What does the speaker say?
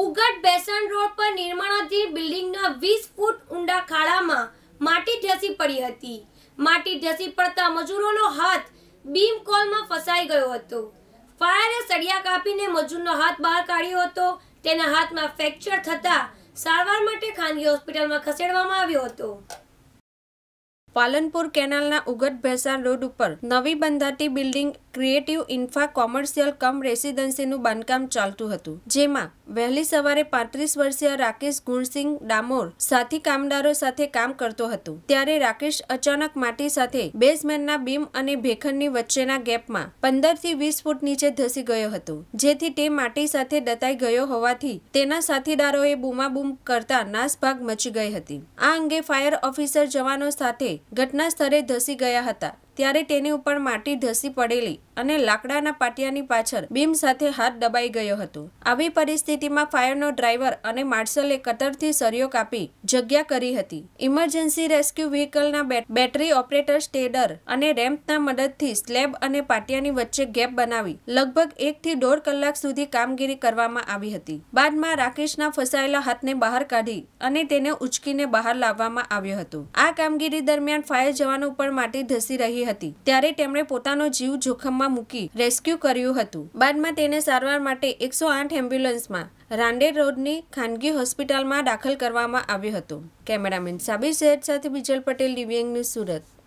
ઉગટ બેસણ road પર નિર્માણાધીન બિલ્ડિંગના વીસ ફૂટ ઊંડા ખાડામાં માટી ધસી પડી હતી માટી ધસી પડતા મજૂરોનો હાથ બીમ કોલમાં ફસાઈ ગયો હતો ફાયરે સળિયા કાપીને મજૂરનો હાથ બહાર કાઢ્યો હતો તેના હાથમાં ફ્રેક્ચર થતા સારવાર માટે ખાનગી હોસ્પિટલમાં ખસેડવામાં આવ્યો હતો પાલનપુર કેનાલના ઉગટ ભેસાણ રોડ ઉપર નવી બંધાતી building creative infra commercial cum રેસિડન્સીનું બાંધકામ ચાલતું હતું જેમાં વહેલી સવારે પાંત્રીસ વર્ષીય રાકેશ ગુણસિંહ ડામોર સાથી કામદારો સાથે કામ કરતો હતો ત્યારે રાકેશ અચાનક માટી સાથે બેઝમેનના બીમ અને ભેખંડની વચ્ચેના ગેપમાં પંદરથી વીસ ફૂટ નીચે ધસી ગયો હતો જેથી તે માટી સાથે દતાઈ ગયો હોવાથી તેના સાથીદારોએ બૂમાબૂમ કરતા નાસભાગ મચી ગઈ હતી આ અંગે ફાયર ઓફિસર જવાનો સાથે ઘટના સ્થળે ધસી ગયા હતા ત્યારે તેની ઉપર માટી ધસી પડેલી અને લાકડાના પાટિયાની પાછળ બીમ સાથે હાથ દબાઈ ગયો હતો આવી પરિસ્થિતિમાં ફાયરનો ડ્રાઈવર અને માર્શલે કતરથી સરિયો કાપી જગ્યા કરી હતી ઇમરજન્સી રેસ્ક્યુ વ્હીકલના બેટરી ઓપરેટર સ્ટેડર અને રેમ્પના મદદથી સ્લેબ અને પાટિયાની વચ્ચે ગેપ બનાવી લગભગ એકથી દોઢ કલાક સુધી કામગીરી કરવામાં આવી હતી બાદમાં રાકેશના ફસાયેલા હાથને બહાર કાઢી અને તેને ઉચકીને બહાર લાવવામાં આવ્યો હતો આ કામગીરી દરમિયાન ફાયર જવાનો પણ માટી ધસી રહી હતી ત્યારે તેમણે પોતાનો જીવ જોખમમાં પાણીમાં મૂકી રેસ્ક્યુ કર્યું હતું બાદમાં તેને સારવાર માટે એકસો આઠ એમ્બ્યુલન્સમાં રાંડેર રોડની ખાનગી હોસ્પિટલમાં દાખલ કરવામાં આવ્યો હતો કેમેરામેન સાબિર શેઠ સાથે બિજલ પટેલ ડીવીએંગ ન્યૂઝ સુરત